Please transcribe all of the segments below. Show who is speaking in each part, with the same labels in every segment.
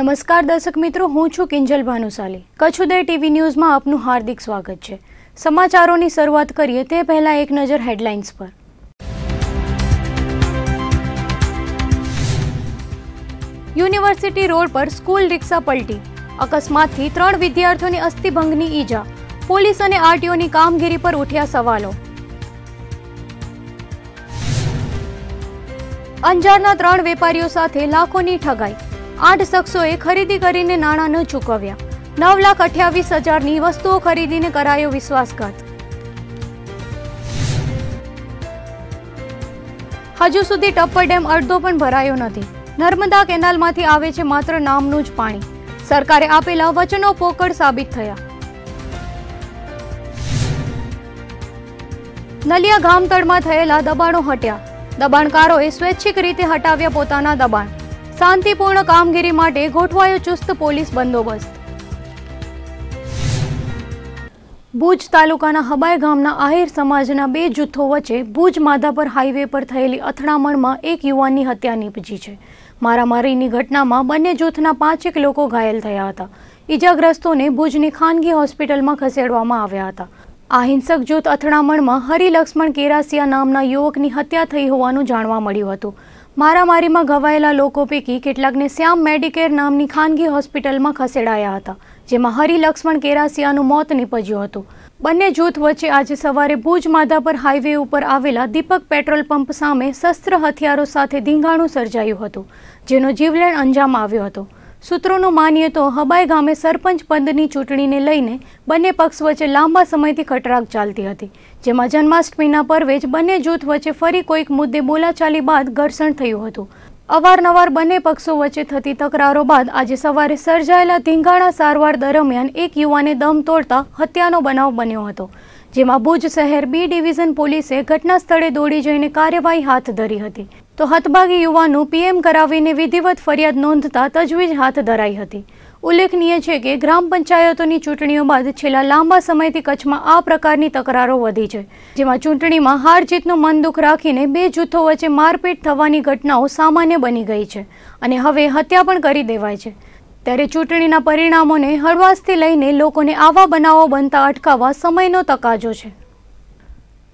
Speaker 1: નમસ્કાર દર્શક મિત્રો હું છું કિંજલ ભાનુશાલી કચ્છ ઉદય ટીવી ન્યૂઝમાં આપનું હાર્દિક સ્વાગત છે સમાચારોની શરૂઆત કરીએ તે પહેલાં એક નજર હેડલાઇન્સ પર યુનિવર્સિટી રોડ પર સ્કૂલ રિક્ષા પલટી અકસ્માતથી ત્રણ વિદ્યાર્થીઓની અસ્થિભંગની ઈજા પોલીસ અને આરટીઓની કામગીરી પર ઉઠ્યા સવાલો અંજારના ત્રણ વેપારીઓ સાથે લાખોની ઠગાઈ આઠ શખ્સોએ ખરીદી કરીને નાણાં ન ચૂકવ્યા નવ લાખ અઠ્યાવીસ હજારની વસ્તુઓ ખરીદીને કરાયો વિશ્વાસઘાત હજુ સુધી ટપ્પર ડેમ અડધો પણ ભરાયો નથી નર્મદા કેનાલમાંથી આવે છે માત્ર નામનું જ પાણી સરકારે આપેલા વચનો પોકળ સાબિત થયા નલિયા ગામતળમાં થયેલા દબાણો હટ્યા દબાણકારોએ સ્વૈચ્છિક રીતે હટાવ્યા પોતાના દબાણ શાંતિપૂર્ણ કામગીરી માટે ગોઠવાયો ચુસ્ત પોલીસ બંદોબસ્ત ભુજ તાલુકાના હબાય ગામના આહિર સમાજના બે જૂથો વચ્ચે ભુજ માધાપર હાઈવે પર થયેલી અથડામણમાં એક યુવાનની હત્યા નીપજી છે મારામારીની ઘટનામાં બંને જૂથના પાંચેક લોકો ઘાયલ થયા હતા ઈજાગ્રસ્તોને ભુજની ખાનગી હોસ્પિટલમાં ખસેડવામાં આવ્યા હતા આ હિંસક જૂથ અથડામણમાં હરિલક્ષ્મણ કેરાસિયા નામના યુવકની હત્યા થઈ હોવાનું જાણવા મળ્યું હતું મારામારીમાં ઘવાયેલા લોકો પૈકી કેટલાકને શ્યામ મેડિકેર નામની ખાનગી હોસ્પિટલમાં ખસેડાયા હતા જેમાં હરિ લક્ષ્મણ કેરાસિયાનું મોત નીપજ્યું હતું બંને જૂથ વચ્ચે આજે સવારે ભુજ માધાપર હાઈવે ઉપર આવેલા દીપક પેટ્રોલ પંપ સામે શસ્ત્ર હથિયારો સાથે ધીંગાણું સર્જાયું હતું જેનો જીવલેણ અંજામ આવ્યો હતો સૂત્રોનું માનીએ તો હબાઈ ગામે સરપંચ પદની ચૂંટણીને લઈને બંને પક્ષ વચ્ચે લાંબા સમયથી ખટરાક ચાલતી હતી જેમાં જન્માષ્ટમીના પર્વે જ બંને જૂથ વચ્ચે ફરી કોઈક મુદ્દે બોલાચાલી બાદ ઘર્ષણ થયું હતું અવારનવાર બંને પક્ષો વચ્ચે થતી તકરારો બાદ આજે સવારે સર્જાયેલા ધીંગાણા સારવાર દરમિયાન એક યુવાને દમ તોડતા હત્યાનો બનાવ બન્યો હતો જેમાં ભુજ શહેર બી ડિવિઝન પોલીસે ઘટના સ્થળે દોડી જઈને કાર્યવાહી હાથ ધરી હતી તો હતભાગી યુવાનો પીએમ કરાવીને વિધિવત ફરિયાદ નોંધતા તજવીજ હાથ ધરાઈ હતી ઉલ્લેખનીય છે કે ગ્રામ પંચાયતોની ચૂંટણીઓ બાદ છેલ્લા લાંબા સમયથી કચ્છમાં આ પ્રકારની તકરારો વધી છે જેમાં ચૂંટણીમાં હાર જીતનું મન દુઃખ રાખીને બે જૂથો વચ્ચે મારપીટ થવાની ઘટનાઓ સામાન્ય બની ગઈ છે અને હવે હત્યા પણ કરી દેવાય છે ત્યારે ચૂંટણીના પરિણામોને હળવાશથી લઈને લોકોને આવા બનાવો બનતા અટકાવવા સમયનો તકાજો છે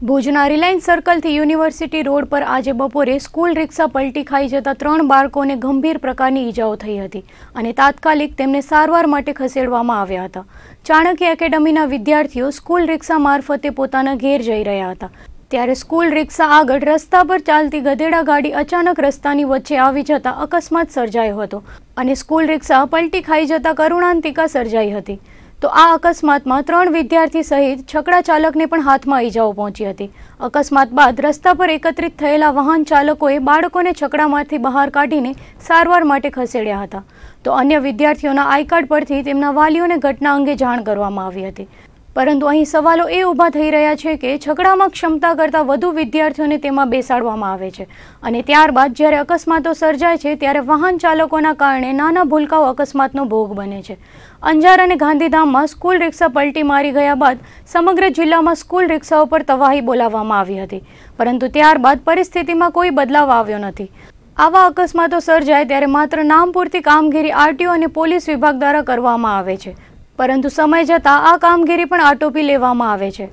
Speaker 1: ભુજના રિલાયન્સ સર્કલથી યુનિવર્સિટી રોડ પર આજે બપોરે સ્કૂલ રિક્ષા પલટી ખાઈ જતા ત્રણ બાળકોને ગંભીર પ્રકારની ઈજાઓ થઈ હતી અને તાત્કાલિક તેમને સારવાર માટે ખસેડવામાં આવ્યા હતા ચાણક્ય એકેડમીના વિદ્યાર્થીઓ સ્કૂલ રિક્ષા મારફતે પોતાના ઘેર જઈ રહ્યા હતા ત્યારે સ્કૂલ રિક્ષા આગળ રસ્તા પર ચાલતી ગધેડા ગાડી અચાનક રસ્તાની વચ્ચે આવી જતા અકસ્માત સર્જાયો હતો અને સ્કૂલ રિક્ષા પલટી ખાઈ જતા કરુણાંતિકા સર્જાઈ હતી તો આ અકસ્માતમાં ત્રણ વિદ્યાર્થી સહિત છકડા ચાલકને પણ હાથમાં ઈજાઓ પહોંચી હતી અકસ્માત બાદ રસ્તા પર એકત્રિત થયેલા વાહન ચાલકોએ બાળકોને છકડામાંથી બહાર કાઢીને સારવાર માટે ખસેડ્યા હતા તો અન્ય વિદ્યાર્થીઓના આઈ કાર્ડ પરથી તેમના વાલીઓને ઘટના અંગે જાણ કરવામાં આવી હતી પરંતુ અહીં સવાલો એ ઊભા થઈ રહ્યા છે કે છકડામાં ક્ષમતા કરતાં વધુ વિદ્યાર્થીઓને તેમાં બેસાડવામાં આવે છે અને ત્યારબાદ જ્યારે અકસ્માતો સર્જાય છે ત્યારે વાહન ચાલકોના કારણે નાના ભૂલકાઓ અકસ્માતનો ભોગ બને છે અંજાર અને ગાંધીધામમાં સ્કૂલ રિક્ષા પલટી મારી ગયા બાદ સમગ્ર જિલ્લામાં સ્કૂલ રિક્ષાઓ પર તવાહી બોલાવવામાં આવી હતી પરંતુ ત્યારબાદ પરિસ્થિતિમાં કોઈ બદલાવ આવ્યો નથી આવા અકસ્માતો સર્જાય ત્યારે માત્ર નામ પૂરતી કામગીરી આરટીઓ અને પોલીસ વિભાગ દ્વારા કરવામાં આવે છે પરંતુ સમય જતાં આ કામગીરી પણ આટોપી લેવામાં આવે છે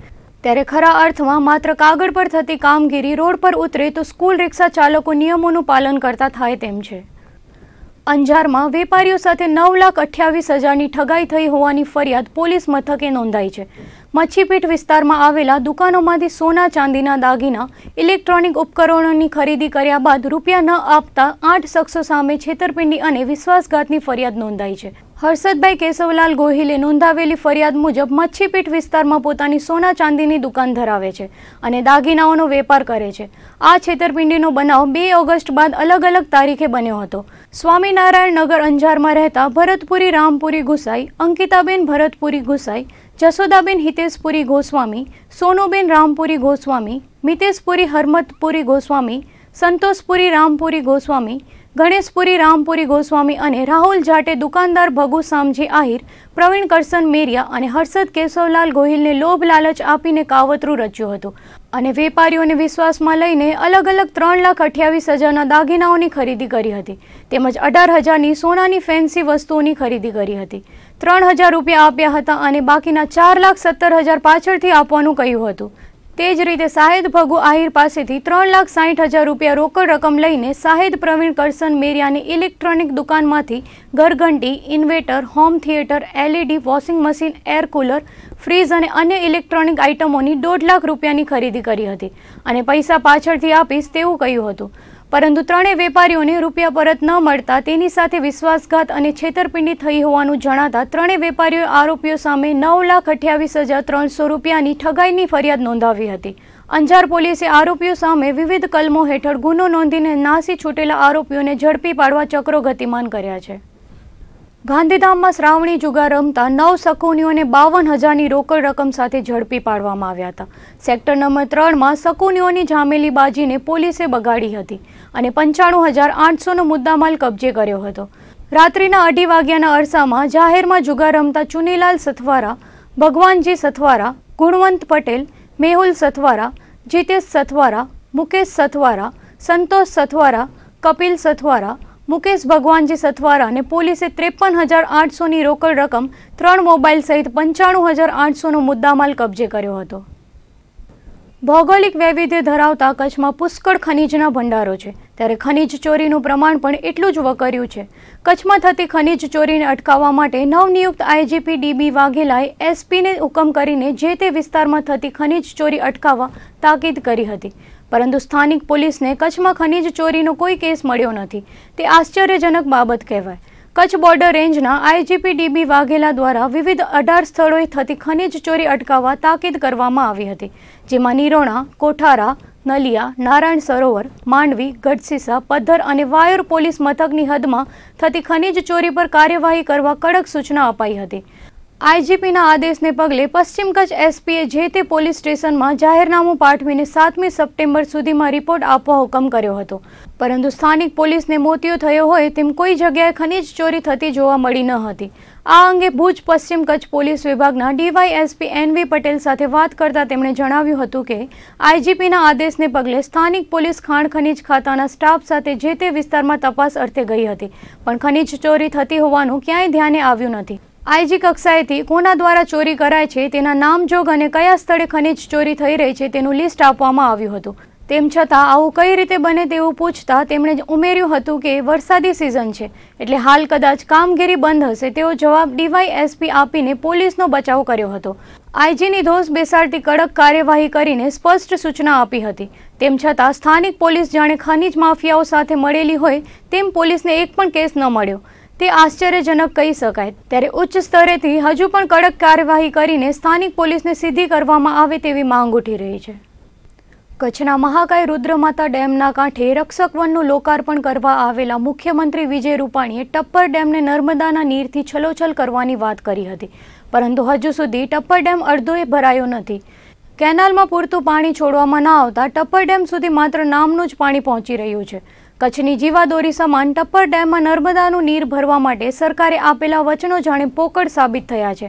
Speaker 1: ત્યારે ખરા અર્થમાં માત્ર કાગળ પર થતી કામગીરી રોડ પર ઉતરે તો સ્કૂલ રિક્ષા ચાલકો નિયમોનું પાલન કરતા થાય તેમ છે અંજારમાં વેપારીઓ સાથે નવ લાખ અઠ્યાવીસ હજારની ઠગાઈ થઈ હોવાની ફરિયાદ પોલીસ મથકે નોંધાઈ છે મચ્છીપીઠ વિસ્તારમાં આવેલા દુકાનોમાંથી સોના ચાંદીના દાગીના ઇલેક્ટ્રોનિક ઉપકરણોની ખરીદી કર્યા બાદ રૂપિયા ન આપતા આઠ શખ્સો સામે છેતરપિંડી અને વિશ્વાસઘાતની ફરિયાદ નોંધાઈ છે હર્ષદભાઈ કેશવલાલ ગોહિલે નોંધાવેલી ફરિયાદ મુજબ મચ્છીપીઠ વિસ્તારમાં પોતાની સોના ચાંદીની દુકાન ધરાવે છે અને દાગીનાઓનો વેપાર કરે છે આ છેતરપિંડીનો બનાવ બે ઓગસ્ટ બાદ અલગ અલગ તારીખે બન્યો હતો સ્વામિનારાયણ નગર અંજારમાં રહેતા ભરતપુરી રામપુરી ગુસાઈ અંકિતાબેન ભરતપુરી ગુસાઈ જશોદાબેન હિતેશપુરી ગોસ્વામી સોનુબેન રામપુરી ગોસ્વામી મિતેશપુરી હરમતપુરી ગોસ્વામી સંતોષપુરી રામપુરી ગોસ્વામી ગણેશપુરી રામપુરી ગોસ્વામી અને રાહુલ જાટે દુકાનદાર ભગુ સામજી આહિર પ્રવીણ કરસન મેરિયા અને હર્ષદ કેશવલાલ ગોહિલને લોભ લાલચ આપીને કાવતરું રચ્યું હતું અને વેપારીઓને વિશ્વાસમાં લઈને અલગ અલગ ત્રણ લાખ અઠ્યાવીસ હજારના દાગીનાઓની ખરીદી કરી હતી તેમજ અઢાર હજારની સોનાની ફેન્સી વસ્તુઓની ખરીદી કરી હતી ત્રણ હજાર રૂપિયા આપ્યા હતા અને બાકીના ચાર લાખ સત્તર હજાર પાછળથી આપવાનું કહ્યું હતું તે જ રીતે સાહેદ ભગુ આહિર પાસેથી ત્રણ લાખ સાઠ હજાર રૂપિયા રોકડ રકમ લઈને સાહેદ પ્રવીણ કરસન મેરિયાની ઇલેક્ટ્રોનિક દુકાનમાંથી ઘરઘંટી inverter home theatre LED washing machine air cooler fridge અને અન્ય ઇલેક્ટ્રોનિક આઇટમોની દોઢ લાખ રૂપિયાની ખરીદી કરી હતી અને પૈસા પાછળથી આપીશ તેવું કહ્યું હતું પરંતુ ત્રણેય વેપારીઓને રૂપિયા પરત ન મળતા તેની સાથે વિશ્વાસઘાત અને છેતરપિંડી થઈ હોવાનું જણાતા ત્રણેય વેપારીઓએ આરોપીઓ સામે નવ લાખ અઠ્યાવીસ હજાર ત્રણસો રૂપિયાની ઠગાઈની ફરિયાદ નોંધાવી હતી અંજાર પોલીસે આરોપીઓ સામે વિવિધ કલમો હેઠળ ગુનો નોંધીને નાસી છૂટેલા આરોપીઓને ઝડપી પાડવા ચક્રો ગતિમાન કર્યા છે ગાંધીધામમાં શ્રાવણી જુગાર રમતા નવ સકુનીઓને બાવન હજારની રોકડ રકમ સાથે ઝડપી પાડવામાં આવ્યા હતા સેક્ટર નંબર ત્રણમાં સકુનીઓની જામેલી બાજીને પોલીસે બગાડી હતી અને પંચાણું હજાર આઠસોનો મુદ્દામાલ કબજે કર્યો હતો રાત્રિના અઢી વાગ્યાના અરસામાં જાહેરમાં જુગાર રમતા ચુનીલાલ સથવારા ભગવાનજી સથવારા ગુણવંત પટેલ મેહુલ સથવારા જીતેશ સથવારા મુકેશ સથવારા સંતોષ સથવારા કપિલ સથવારા મુકેશ ભગવાનજી સથવારા અને પોલીસે ત્રેપન હજાર આઠસોની રોકડ રકમ ત્રણ મોબાઈલ સહિત પંચાણું હજાર આઠસોનો મુદ્દામાલ કબજે કર્યો હતો ભૌગોલિક વૈવિધ્ય ધરાવતા કચ્છમાં પુષ્કળ ખનીજના ભંડારો છે ત્યારે ખનીજ ચોરીનું પ્રમાણ પણ એટલું જ વકર્યું છે કચ્છમાં થતી ખનીજ ચોરીને અટકાવવા માટે નવનિયુક્ત આઈજીપી ડીબી વાઘેલાએ એસપીને હુકમ કરીને જે તે વિસ્તારમાં થતી ખનીજ ચોરી અટકાવવા તાકીદ કરી હતી પરંતુ સ્થાનિક પોલીસને કચ્છમાં ખનીજ ચોરીનો કોઈ કેસ મળ્યો નથી તે આશ્ચર્યજનક બાબત કહેવાય કચ્છ બોર્ડર રેન્જના આઈજીપી ડીબી વાઘેલા દ્વારા વિવિધ અઢાર સ્થળોએ થતી ખનીજ ચોરી અટકાવવા તાકીદ કરવામાં આવી હતી જેમાં નિરોણા કોઠારા નલિયા નારાયણ સરોવર માંડવી ગઢસીસા પદ્ધર અને વાયુર પોલીસ મથકની હદમાં થતી ખનીજ ચોરી પર કાર્યવાહી કરવા કડક સૂચના અપાઈ હતી આઈજીપીના આદેશને પગલે પશ્ચિમ કચ્છ એસપીએ જે તે પોલીસ સ્ટેશનમાં જાહેરનામું પાઠવીને સાતમી સપ્ટેમ્બર સુધીમાં રિપોર્ટ આપવા હુકમ કર્યો હતો પરંતુ સ્થાનિક પોલીસને મોતિયો થયો હોય તેમ કોઈ જગ્યાએ ખનીજ ચોરી થતી જોવા મળી ન હતી આ અંગે ભુજ પશ્ચિમ કચ્છ પોલીસ વિભાગના ડીવાય એસપી વી પટેલ સાથે વાત કરતા તેમણે જણાવ્યું હતું કે આઈજીપીના આદેશને પગલે સ્થાનિક પોલીસ ખાણ ખનીજ ખાતાના સ્ટાફ સાથે જે તે વિસ્તારમાં તપાસ અર્થે ગઈ હતી પણ ખનીજ ચોરી થતી હોવાનું ક્યાંય ધ્યાને આવ્યું નથી આઈજી કક્ષાએથી કોના દ્વારા ચોરી કરાય છે તેના નામજોગ અને કયા સ્થળે ખનિજ ચોરી થઈ રહી છે તેનું લિસ્ટ આપવામાં આવ્યું હતું તેમ છતાં આવું કઈ રીતે બને તેવું પૂછતા તેમણે ઉમેર્યું હતું કે વરસાદી સિઝન છે એટલે હાલ કદાચ કામગીરી બંધ હશે તેવો જવાબ ડીવાયએસપી આપીને પોલીસનો બચાવ કર્યો હતો આઈજીની ધોષ બેસાડતી કડક કાર્યવાહી કરીને સ્પષ્ટ સૂચના આપી હતી તેમ છતાં સ્થાનિક પોલીસ જાણે ખનીજ માફિયાઓ સાથે મળેલી હોય તેમ પોલીસને એક પણ કેસ ન મળ્યો તે આશ્ચર્યજનક કહી શકાય ત્યારે ઉચ્ચ સ્તરેથી હજુ પણ કડક કાર્યવાહી કરીને સ્થાનિક પોલીસને સીધી કરવામાં આવે તેવી માંગ ઉઠી રહી છે કચ્છના મહાકાય રુદ્રમાતા ડેમના કાંઠે રક્ષક વનનું લોકાર્પણ કરવા આવેલા મુખ્યમંત્રી વિજય રૂપાણીએ ટપ્પર ડેમને નર્મદાના નીરથી છલોછલ કરવાની વાત કરી હતી પરંતુ હજુ સુધી ટપ્પર ડેમ અડધોએ ભરાયો નથી કેનાલમાં પૂરતું પાણી છોડવામાં ન આવતા ટપ્પર ડેમ સુધી માત્ર નામનું જ પાણી પહોંચી રહ્યું છે કચ્છની જીવાદોરી સમાન ટપ્પર ડેમમાં નર્મદાનું નીર ભરવા માટે સરકારે આપેલા વચનો જાણે પોકળ સાબિત થયા છે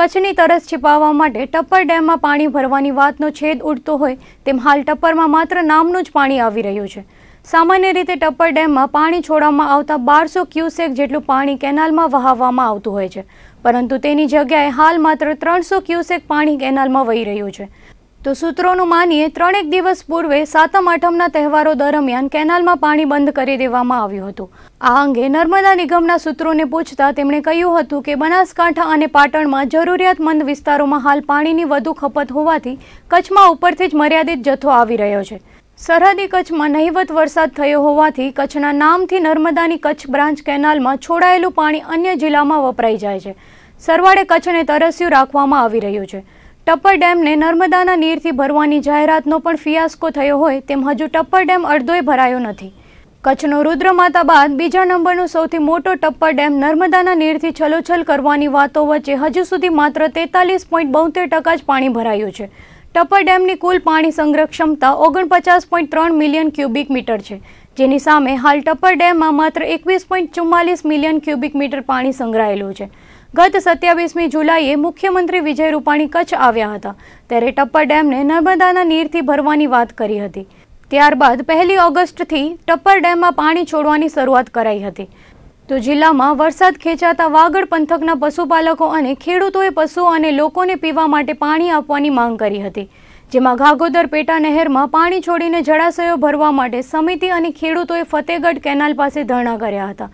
Speaker 1: કચ્છની તરસ છિપાવવા માટે ટપ્પર ડેમમાં પાણી ભરવાની વાતનો છેદ ઉડતો હોય તેમ હાલ ટપ્પરમાં માત્ર નામનું જ પાણી આવી રહ્યું છે સામાન્ય રીતે ટપ્પર ડેમમાં પાણી છોડવામાં આવતા બારસો ક્યુસેક જેટલું પાણી કેનાલમાં વહાવવામાં આવતું હોય છે પરંતુ તેની જગ્યાએ હાલ માત્ર ત્રણસો ક્યુસેક પાણી કેનાલમાં વહી રહ્યું છે તો સૂત્રોનું માનીએ ત્રણેક દિવસ પૂર્વે સાતમ આઠમના તહેવારો દરમિયાન કેનાલમાં પાણી બંધ કરી દેવામાં આવ્યું હતું આ અંગે નર્મદા નિગમના સૂત્રોને પૂછતા તેમણે કહ્યું હતું કે બનાસકાંઠા અને પાટણમાં જરૂરિયાતમંદ વિસ્તારોમાં હાલ પાણીની વધુ ખપત હોવાથી કચ્છમાં ઉપરથી જ મર્યાદિત જથ્થો આવી રહ્યો છે સરહદી કચ્છમાં નહિવત વરસાદ થયો હોવાથી કચ્છના નામથી નર્મદાની કચ્છ બ્રાન્ચ કેનાલમાં છોડાયેલું પાણી અન્ય જિલ્લામાં વપરાઈ જાય છે સરવાળે કચ્છને તરસ્યું રાખવામાં આવી રહ્યું છે ટપ્પર ડેમને નર્મદાના નીરથી ભરવાની જાહેરાતનો પણ ફિયાસ્કો થયો હોય તેમ હજુ ટપ્પર ડેમ અડધોય ભરાયો નથી કચ્છનો રુદ્રમાતા બાદ બીજા નંબરનો સૌથી મોટો ટપ્પર ડેમ નર્મદાના નીરથી છલોછલ કરવાની વાતો વચ્ચે હજુ સુધી માત્ર તેતાલીસ પોઈન્ટ બોતેર ટકા જ પાણી ભરાયું છે ટપ્પર ડેમની કુલ પાણી સંગ્રહ ક્ષમતા ઓગણપચાસ પોઈન્ટ ત્રણ મિલિયન ક્યુબિક મીટર છે જેની સામે હાલ ટપ્પર ડેમમાં માત્ર એકવીસ પોઈન્ટ ચુમ્માલીસ મિલિયન ક્યુબિક મીટર પાણી સંગ્રહાયેલું છે ગત સત્યાવીસમી જુલાઈએ મુખ્યમંત્રી વિજય રૂપાણી કચ્છ આવ્યા હતા ત્યારે ટપ્પર ડેમને નર્મદાના નીરથી ભરવાની વાત કરી હતી ત્યારબાદ પહેલી ઓગસ્ટથી ટપ્પર ડેમમાં પાણી છોડવાની શરૂઆત કરાઈ હતી તો જિલ્લામાં વરસાદ ખેંચાતા વાગડ પંથકના પશુપાલકો અને ખેડૂતોએ પશુઓ અને લોકોને પીવા માટે પાણી આપવાની માંગ કરી હતી જેમાં ઘાગોદર પેટા નહેરમાં પાણી છોડીને જળાશયો ભરવા માટે સમિતિ અને ખેડૂતોએ ફતેહગઢ કેનાલ પાસે ધરણા કર્યા હતા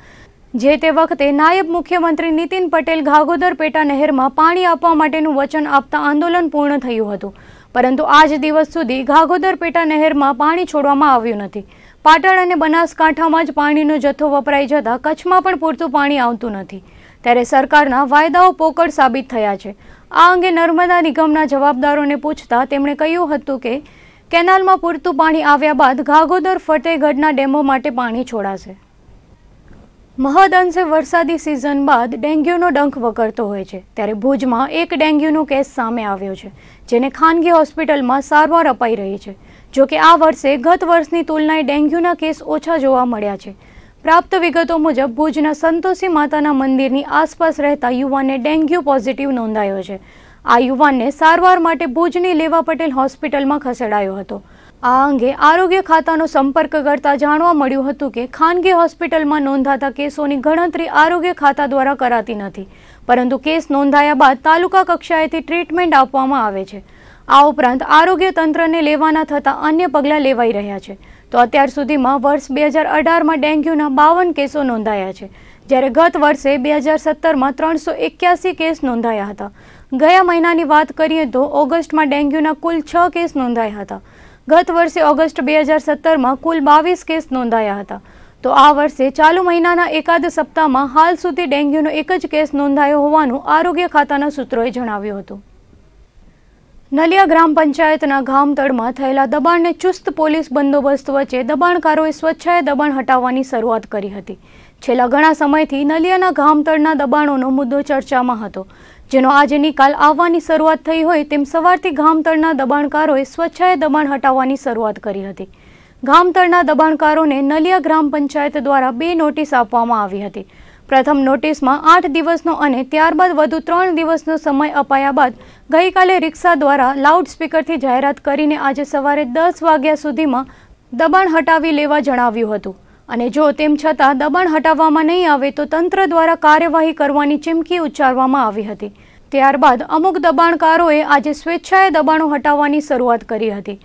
Speaker 1: જે તે વખતે નાયબ મુખ્યમંત્રી નીતિન પટેલ ઘાગોદર પેટા નહેરમાં પાણી આપવા માટેનું વચન આપતા આંદોલન પૂર્ણ થયું હતું પરંતુ આજ દિવસ સુધી ઘાગોદર પેટા નહેરમાં પાણી છોડવામાં આવ્યું નથી પાટણ અને બનાસકાંઠામાં જ પાણીનો જથ્થો વપરાઈ જતાં કચ્છમાં પણ પૂરતું પાણી આવતું નથી ત્યારે સરકારના વાયદાઓ પોકળ સાબિત થયા છે આ અંગે નર્મદા નિગમના જવાબદારોને પૂછતા તેમણે કહ્યું હતું કે કેનાલમાં પૂરતું પાણી આવ્યા બાદ ઘાગોદર ફતેહગઢના ડેમો માટે પાણી છોડાશે મહદઅંશે વરસાદી સિઝન બાદ ડેન્ગ્યુનો ડંખ વકરતો હોય છે ત્યારે ભુજમાં એક ડેન્ગ્યુનો કેસ સામે આવ્યો છે જેને ખાનગી હોસ્પિટલમાં સારવાર અપાઈ રહી છે જો કે આ વર્ષે ગત વર્ષની તુલનાએ ડેન્ગ્યુના કેસ ઓછા જોવા મળ્યા છે પ્રાપ્ત વિગતો મુજબ ભુજના સંતોષી માતાના મંદિરની આસપાસ રહેતા યુવાને ડેન્ગ્યુ પોઝિટિવ નોંધાયો છે આ યુવાનને સારવાર માટે ભુજની લેવા પટેલ હોસ્પિટલમાં ખસેડાયો હતો આ અંગે આરોગ્ય ખાતાનો સંપર્ક કરતા જાણવા મળ્યું હતું કે ખાનગી હોસ્પિટલમાં નોંધાતા કેસોની ગણતરી આરોગ્ય ખાતા દ્વારા કરાતી નથી પરંતુ કેસ નોંધાયા બાદ તાલુકા કક્ષાએથી ટ્રીટમેન્ટ આપવામાં આવે છે આ ઉપરાંત આરોગ્ય તંત્રને લેવાના થતા અન્ય પગલાં લેવાઈ રહ્યા છે તો અત્યાર સુધીમાં વર્ષ બે હજાર અઢારમાં ડેન્ગ્યુના બાવન કેસો નોંધાયા છે જ્યારે ગત વર્ષે બે હજાર સત્તરમાં ત્રણસો એક્યાસી કેસ નોંધાયા હતા ગયા મહિનાની વાત કરીએ તો ઓગસ્ટમાં ડેન્ગ્યુના કુલ છ કેસ નોંધાયા હતા ગત વર્ષે ઓગસ્ટ બે હજાર સત્તરમાં કુલ બાવીસ કેસ નોંધાયા હતા તો આ વર્ષે ચાલુ મહિનાના એકાદ સપ્તાહમાં હાલ સુધી ડેન્ગ્યુનો એક જ કેસ નોંધાયો હોવાનું આરોગ્ય ખાતાના સૂત્રોએ જણાવ્યું હતું નલિયા ગ્રામ પંચાયતના ગામતળમાં થયેલા દબાણને ચુસ્ત પોલીસ બંદોબસ્ત વચ્ચે દબાણકારોએ સ્વચ્છાએ દબાણ હટાવવાની શરૂઆત કરી હતી છેલ્લા ઘણા સમયથી નલિયાના ગામતળના દબાણોનો મુદ્દો ચર્ચામાં હતો જેનો આજે નિકાલ આવવાની શરૂઆત થઈ હોય તેમ સવારથી ગામતળના દબાણકારોએ સ્વચ્છાએ દબાણ હટાવવાની શરૂઆત કરી હતી ગામતળના દબાણકારોને નલિયા ગ્રામ પંચાયત દ્વારા બે નોટિસ આપવામાં આવી હતી પ્રથમ નોટિસમાં આઠ દિવસનો અને ત્યારબાદ વધુ ત્રણ દિવસનો સમય અપાયા બાદ ગઈકાલે રિક્ષા દ્વારા લાઉડસ્પીકરથી જાહેરાત કરીને આજે સવારે દસ વાગ્યા સુધીમાં દબાણ હટાવી લેવા જણાવ્યું હતું અને જો તેમ છતાં દબાણ હટાવવામાં નહીં આવે તો તંત્ર દ્વારા કાર્યવાહી કરવાની ચીમકી ઉચ્ચારવામાં આવી હતી ત્યારબાદ અમુક દબાણકારોએ આજે સ્વેચ્છાએ દબાણો હટાવવાની શરૂઆત કરી હતી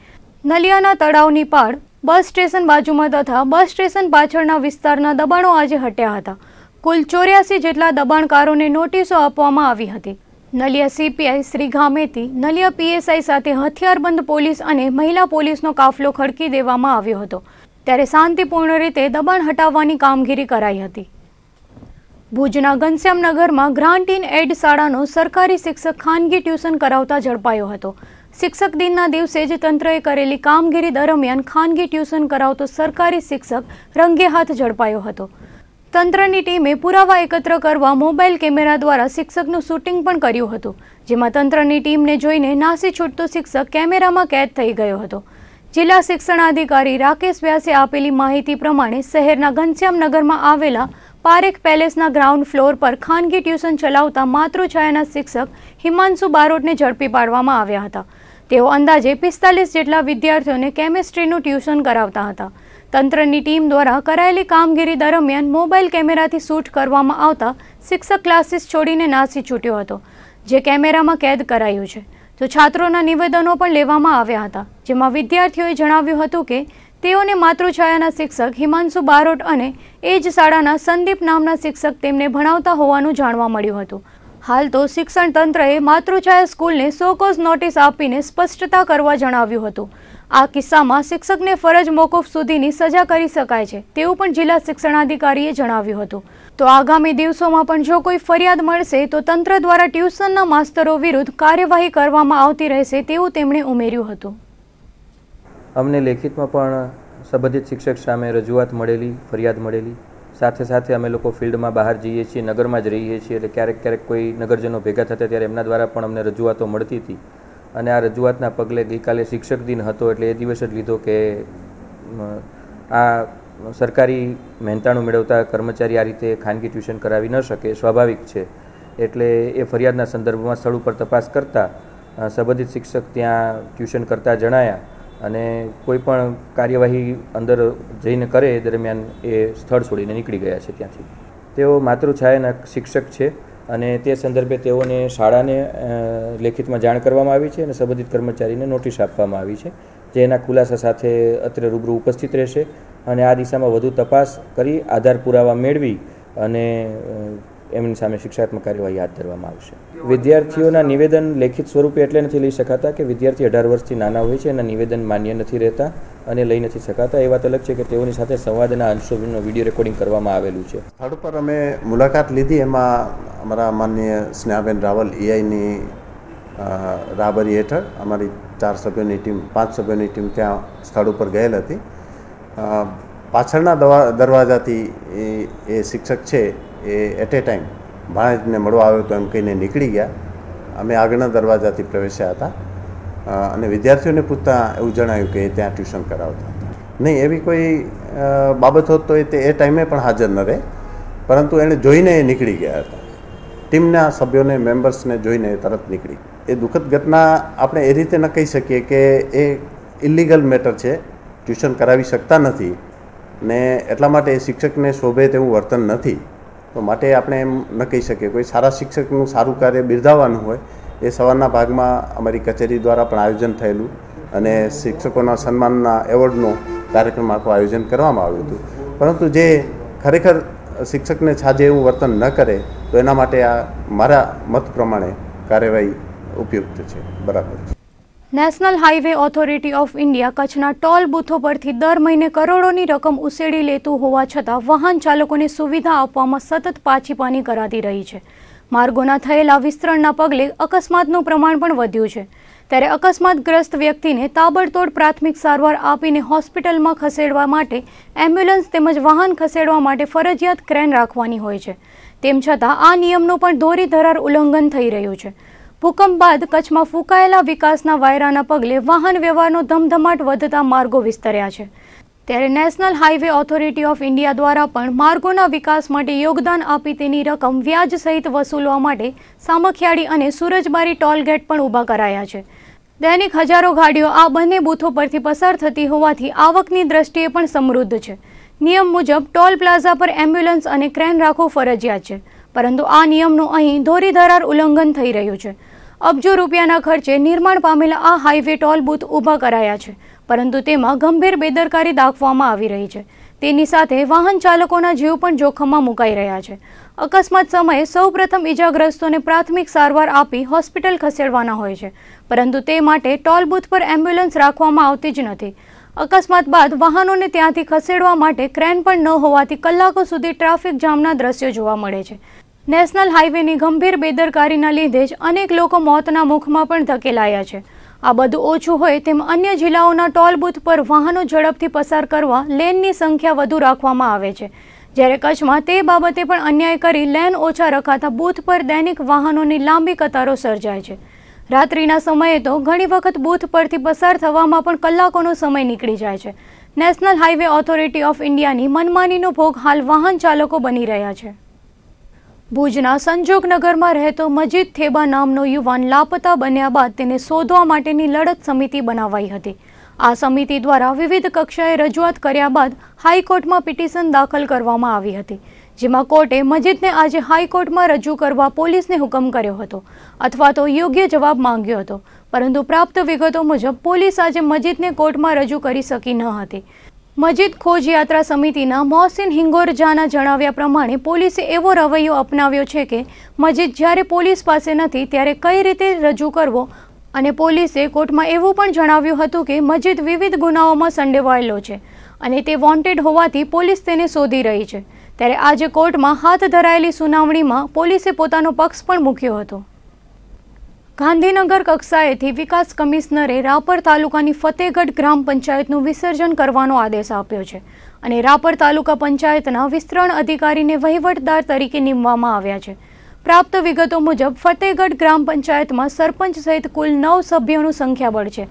Speaker 1: નલિયાના તળાવની પાળ બસ સ્ટેશન બાજુમાં તથા બસ સ્ટેશન પાછળના વિસ્તારના દબાણો આજે હટ્યા હતા કુલ ચોર્યાસી જેટલા દબાણકારોને નોટિસો આપવામાં આવી હતી નલિયા સીપીઆઈ શ્રી ગામેતી નલિયા પીએસઆઈ સાથે હથિયારબંધ પોલીસ અને મહિલા પોલીસનો કાફલો ખડકી દેવામાં આવ્યો હતો ત્યારે શાંતિપૂર્ણ રીતે દબાણ હટાવવાની કામગીરી કરાઈ હતી ભુજના ઘનશ્યામનગરમાં ગ્રાન્ટ ઇન એડ શાળાનો સરકારી શિક્ષક ખાનગી ટ્યુશન કરાવતા ઝડપાયો હતો શિક્ષક દિનના દિવસે જ તંત્રએ કરેલી કામગીરી દરમિયાન ખાનગી ટ્યુશન કરાવતો સરકારી શિક્ષક રંગે હાથ ઝડપાયો હતો તંત્રની ટીમે પુરાવા એકત્ર કરવા મોબાઈલ કેમેરા દ્વારા શિક્ષકનું શૂટિંગ પણ કર્યું હતું જેમાં તંત્રની ટીમને જોઈને નાસી છૂટતો શિક્ષક કેમેરામાં કેદ થઈ ગયો હતો જિલ્લા શિક્ષણાધિકારી રાકેશ વ્યાસે આપેલી માહિતી પ્રમાણે શહેરના ઘનશ્યામનગરમાં આવેલા પારેખ પેલેસના ગ્રાઉન્ડ ફ્લોર પર ખાનગી ટ્યુશન ચલાવતા માતૃછાયાના શિક્ષક હિમાંશુ બારોટને ઝડપી પાડવામાં આવ્યા હતા તેઓ અંદાજે પિસ્તાલીસ જેટલા વિદ્યાર્થીઓને કેમેસ્ટ્રીનું ટ્યુશન કરાવતા હતા તંત્રની ટીમ દ્વારા કરાયેલી કામગીરી દરમિયાન મોબાઈલ કેમેરાથી શૂટ કરવામાં આવતા શિક્ષક ક્લાસીસ છોડીને નાસી છૂટ્યો હતો જે કેમેરામાં કેદ કરાયું છે તો છાત્રોના નિવેદનો પણ લેવામાં આવ્યા હતા જેમાં વિદ્યાર્થીઓએ જણાવ્યું હતું કે તેઓને માતૃછાયાના શિક્ષક હિમાંશુ બારોટ અને એ જ શાળાના સંદીપ નામના શિક્ષક તેમને ભણાવતા હોવાનું જાણવા મળ્યું હતું હાલ તો શિક્ષણ તંત્રએ માતૃછાયા સ્કૂલને સોકોઝ નોટિસ આપીને સ્પષ્ટતા કરવા જણાવ્યું હતું આ કિસ્સામાં શિક્ષકને ફરજ મોકૂફ સુધીની સજા કરી શકાય છે તેવું પણ જિલ્લા શિક્ષણાધિકારીએ જણાવ્યું હતું તો આગામી દિવસોમાં પણ જો કોઈ ફરિયાદ મળશે તો તંત્ર દ્વારા ટ્યુશનના માસ્તરો વિરુદ્ધ કાર્યવાહી કરવામાં આવતી રહેશે તેવું તેમણે ઉમેર્યું હતું
Speaker 2: અમને લેખિતમાં પણ સંબંધિત શિક્ષક સામે રજૂઆત મળેલી ફરિયાદ મળેલી સાથે સાથે અમે લોકો ફિલ્ડમાં બહાર જઈએ છીએ નગરમાં જ રહીએ છીએ એટલે ક્યારેક ક્યારેક કોઈ નગરજનો ભેગા થતા ત્યારે એમના દ્વારા પણ અમને રજૂઆતો મળતી હતી અને આ રજૂઆતના પગલે ગઈકાલે શિક્ષક દિન હતો એટલે એ દિવસ જ લીધો કે આ સરકારી મહેનતાણું મેળવતા કર્મચારી આ રીતે ખાનગી ટ્યુશન કરાવી ન શકે સ્વાભાવિક છે એટલે એ ફરિયાદના સંદર્ભમાં સ્થળ ઉપર તપાસ કરતાં સંબંધિત શિક્ષક ત્યાં ટ્યુશન કરતાં જણાયા અને કોઈ પણ કાર્યવાહી અંદર જઈને કરે એ દરમિયાન એ સ્થળ છોડીને નીકળી ગયા છે ત્યાંથી તેઓ માતૃછાયાના શિક્ષક છે અને તે સંદર્ભે તેઓને શાળાને લેખિતમાં જાણ કરવામાં આવી છે અને સંબંધિત કર્મચારીને નોટિસ આપવામાં આવી છે જે ખુલાસા સાથે અત્રે રૂબરૂ ઉપસ્થિત રહેશે અને આ દિશામાં વધુ તપાસ કરી આધાર પુરાવા મેળવી અને એમની સામે શિક્ષાત્મક કાર્યવાહી હાથ ધરવામાં આવશે વિદ્યાર્થીઓના નિવેદન લેખિત સ્વરૂપે એટલે નથી લઈ શકાતા કે વિદ્યાર્થી અઢાર વર્ષથી નાના હોય છે એના નિવેદન માન્ય નથી રહેતા અને લઈ નથી શકાતા એ વાત અલગ છે કે તેઓની સાથે સંવાદના અંશોનો વિડીયો રેકોર્ડિંગ કરવામાં આવેલું છે
Speaker 3: સ્થળ પર અમે મુલાકાત લીધી એમાં અમારા માન્ય સ્નેહાબેન રાવલ એઆઈની રાબરી હેઠળ અમારી ચાર સભ્યોની ટીમ પાંચ સભ્યોની ટીમ ત્યાં સ્થળ ઉપર ગયેલ હતી પાછળના દરવાજાથી એ શિક્ષક છે એ એટ એ ટાઈમ ભાણેજને મળવા આવ્યો તો એમ કહીને નીકળી ગયા અમે આગળના દરવાજાથી પ્રવેશ્યા હતા અને વિદ્યાર્થીઓને પૂછતા એવું જણાયું કે એ ત્યાં ટ્યુશન કરાવતા નહીં એવી કોઈ બાબત હોત તો એ તે એ ટાઈમે પણ હાજર ન રહે પરંતુ એણે જોઈને એ નીકળી ગયા હતા ટીમના સભ્યોને મેમ્બર્સને જોઈને તરત નીકળી એ દુઃખદ ઘટના આપણે એ રીતે ન કહી શકીએ કે એ ઇલીગલ મેટર છે ટ્યુશન કરાવી શકતા નથી ને એટલા માટે શિક્ષકને શોભે તેવું વર્તન નથી તો માટે આપણે એમ ન કહી શકીએ કોઈ સારા શિક્ષકનું સારું કાર્ય બિરદાવવાનું હોય એ સવારના ભાગમાં અમારી કચેરી દ્વારા પણ આયોજન થયેલું અને શિક્ષકોના સન્માનના એવોર્ડનો કાર્યક્રમ આખું આયોજન કરવામાં આવ્યું હતું પરંતુ જે ખરેખર શિક્ષકને છાજે એવું વર્તન ન કરે તો એના માટે આ મારા મત પ્રમાણે કાર્યવાહી ઉપયુક્ત છે બરાબર
Speaker 1: National Highway Authority of India કચ્છના ટોલ બૂથો પરથી દર મહિને કરોડોની રકમ ઉસેડી લેતું હોવા છતાં વાહન ચાલકોને સુવિધા આપવામાં સતત પાછીપાની કરાતી રહી છે માર્ગોના થયેલા વિસ્તરણના પગલે અકસ્માતનું પ્રમાણ પણ વધ્યું છે ત્યારે અકસ્માતગ્રસ્ત વ્યક્તિને તાબડતોડ પ્રાથમિક સારવાર આપીને હોસ્પિટલમાં ખસેડવા માટે એમ્બ્યુલન્સ તેમજ વાહન ખસેડવા માટે ફરજિયાત ક્રેન રાખવાની હોય છે તેમ છતાં આ નિયમનું પણ ધોરી ધરાર ઉલ્લંઘન થઈ રહ્યું છે ભૂકંપ બાદ કચ્છમાં ફૂંકાયેલા વિકાસના વાયરાના પગલે વાહન વ્યવહારનો ધમધમાટ વધતા માર્ગો વિસ્તર્યા છે ત્યારે National Highway Authority of India દ્વારા પણ માર્ગોના વિકાસ માટે યોગદાન આપી તેની રકમ વ્યાજ સહિત વસૂલવા માટે સામખિયાળી અને સુરજબારી ટોલ ગેટ પણ ઊભા કરાયા છે દૈનિક હજારો ગાડીઓ આ બંને બૂથો પરથી પસાર થતી હોવાથી આવકની દ્રષ્ટિએ પણ સમૃદ્ધ છે નિયમ મુજબ ટોલ પ્લાઝા પર એમ્બ્યુલન્સ અને ક્રેન રાખવું ફરજિયાત છે પરંતુ આ નિયમનું અહીં ધોરીધરાર ઉલ્લંઘન થઈ રહ્યું છે અબજો રૂપિયાના ખર્ચે નિર્માણ પામેલા આ હાઈવે ટોલ બૂથ ઊભા કરાયા છે પરંતુ તેમાં ગંભીર બેદરકારી દાખવામાં આવી રહી છે તેની સાથે વાહન ચાલકોના જીવ પણ જોખમમાં મુકાઈ રહ્યા છે અકસ્માત સમયે સૌપ્રથમ ઈજાગ્રસ્તોને પ્રાથમિક સારવાર આપી હોસ્પિટલ ખસેડવાના હોય છે પરંતુ તે માટે ટોલ બૂથ પર એમ્બ્યુલન્સ રાખવામાં આવતી જ નથી અકસ્માત બાદ વાહનોને ત્યાંથી ખસેડવા માટે ક્રેન પણ ન હોવાથી કલાકો સુધી ટ્રાફિક જામના દ્રશ્યો જોવા મળે છે નેશનલ હાઈવેની ગંભીર બેદરકારીના લીધે જ અનેક લોકો મોતના મુખમાં પણ ધકેલાયા છે આ બધું ઓછું હોય તેમ અન્ય જિલ્લાઓના ટોલ બૂથ પર વાહનો ઝડપથી પસાર કરવા લેનની સંખ્યા વધુ રાખવામાં આવે છે જ્યારે કચ્છમાં તે બાબતે પણ અન્યાય કરી લેન ઓછા રખાતા બૂથ પર દૈનિક વાહનોની લાંબી કતારો સર્જાય છે રાત્રિના સમયે તો ઘણી વખત બૂથ પરથી પસાર થવામાં પણ કલાકોનો સમય નીકળી જાય છે નેશનલ હાઈવે ઓથોરિટી ઓફ ઇન્ડિયાની મનમાનીનો ભોગ હાલ વાહન ચાલકો બની રહ્યા છે ભુજના સંજોગનગરમાં રહેતો મજીદ થેબા નામનો યુવાન લાપતા બન્યા બાદ તેને શોધવા માટેની લડત સમિતિ બનાવાઈ હતી આ સમિતિ દ્વારા વિવિધ કક્ષાએ રજૂઆત કર્યા બાદ હાઈકોર્ટમાં પિટિશન દાખલ કરવામાં આવી હતી જેમાં કોર્ટે મજીદને આજે હાઈકોર્ટમાં રજૂ કરવા પોલીસને હુકમ કર્યો હતો અથવા તો યોગ્ય જવાબ માંગ્યો હતો પરંતુ પ્રાપ્ત વિગતો મુજબ પોલીસ આજે મજીદને કોર્ટમાં રજૂ કરી શકી ન હતી મજીદ ખોજયાત્રા સમિતિના મોહસિન હિંગોરજાના જણાવ્યા પ્રમાણે પોલીસે એવો રવૈયો અપનાવ્યો છે કે મજીદ જ્યારે પોલીસ પાસે નથી ત્યારે કઈ રીતે રજૂ કરવો અને પોલીસે કોર્ટમાં એવું પણ જણાવ્યું હતું કે મજીદ વિવિધ ગુનાઓમાં સંડેવાયેલો છે અને તે વોન્ટેડ હોવાથી પોલીસ તેને શોધી રહી છે ત્યારે આજે કોર્ટમાં હાથ ધરાયેલી સુનાવણીમાં પોલીસે પોતાનો પક્ષ પણ મૂક્યો હતો ગાંધીનગર કક્ષાએથી વિકાસ કમિશનરે રાપર તાલુકાની ફતેહગઢ ગ્રામ પંચાયતનું વિસર્જન કરવાનો આદેશ આપ્યો છે અને રાપર તાલુકા પંચાયતના વિસ્તરણ અધિકારીને વહીવટદાર તરીકે નીમવામાં આવ્યા છે પ્રાપ્ત વિગતો મુજબ ફતેહગઢ ગ્રામ પંચાયતમાં સરપંચ સહિત કુલ નવ સભ્યોનું સંખ્યાબળ છે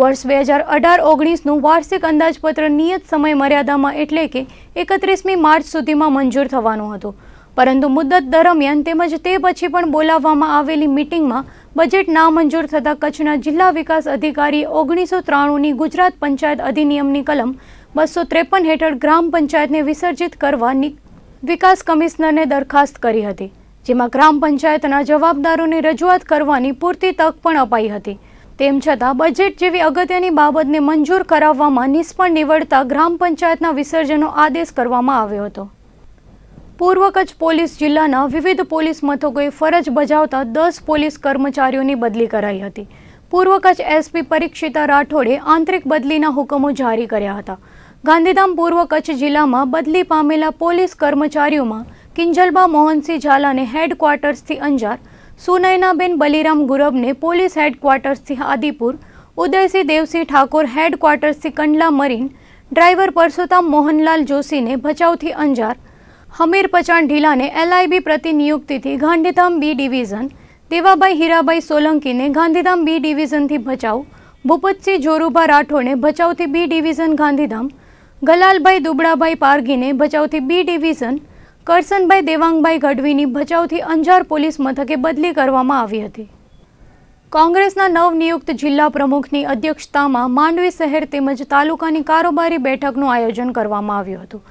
Speaker 1: વર્ષ બે હજાર અઢાર ઓગણીસનું વાર્ષિક અંદાજપત્ર નિયત સમય મર્યાદામાં એટલે કે એકત્રીસમી માર્ચ સુધીમાં મંજૂર થવાનું હતું પરંતુ મુદત દરમિયાન તેમજ તે પછી પણ બોલાવવામાં આવેલી મિટિંગમાં બજેટ નામંજૂર થતાં કચ્છના જિલ્લા વિકાસ અધિકારી ઓગણીસો ત્રાણુંની ગુજરાત પંચાયત અધિનિયમની કલમ બસો ત્રેપન હેઠળ ગ્રામ પંચાયતને વિસર્જિત કરવાની વિકાસ કમિશનરને દરખાસ્ત કરી હતી જેમાં ગ્રામ પંચાયતના જવાબદારોને રજૂઆત કરવાની પૂરતી તક પણ અપાઈ હતી તેમ છતાં બજેટ જેવી અગત્યની બાબતને મંજૂર કરાવવામાં નિષ્ફળ નીવડતા ગ્રામ પંચાયતના વિસર્જનનો આદેશ કરવામાં આવ્યો હતો પૂર્વ કચ્છ પોલીસ જિલ્લાના વિવિધ પોલીસ મથકોએ ફરજ બજાવતા દસ પોલીસ કર્મચારીઓની બદલી કરાઈ હતી પૂર્વ કચ્છ એસપી પરીક્ષિતા રાઠોડે આંતરિક બદલીના હુકમો જારી કર્યા હતા ગાંધીધામ પૂર્વ કચ્છ જિલ્લામાં બદલી પામેલા પોલીસ કર્મચારીઓમાં કિંજલબા મોહનસિંહ ઝાલાને હેડક્વાર્ટર્સથી અંજાર સુનયનાબેન બલીરામ ગુરબને પોલીસ હેડક્વાર્ટર્સથી આદિપુર ઉદયસિંહ દેવસિંહ ઠાકોર હેડક્વાર્ટર્સથી કંડલા મરીન ડ્રાઈવર પરસોત્તમ મોહનલાલ જોશીને ભચાઉથી અંજાર હમીર પચાણ ઢીલાને એલઆઈબી પ્રતિ નિયુક્તિથી ગાંધીધામ બી ડિવિઝન દેવાભાઈ હીરાભાઈ સોલંકીને ગાંધીધામ બી ડિવિઝનથી ભચાઉ ભૂપતસિંહ જોરુભા રાઠોડને ભચાઉથી બી ડિવિઝન ગાંધીધામ ગલાલભાઈ દુબળાભાઈ પારગીને ભચાઉથી બી ડિવિઝન કરસનભાઈ દેવાંગભાઈ ગઢવીની ભચાઉથી અંજાર પોલીસ મથકે બદલી કરવામાં આવી હતી કોંગ્રેસના નવનિયુક્ત જિલ્લા પ્રમુખની અધ્યક્ષતામાં માંડવી શહેર તેમજ તાલુકાની કારોબારી બેઠકનું આયોજન કરવામાં આવ્યું હતું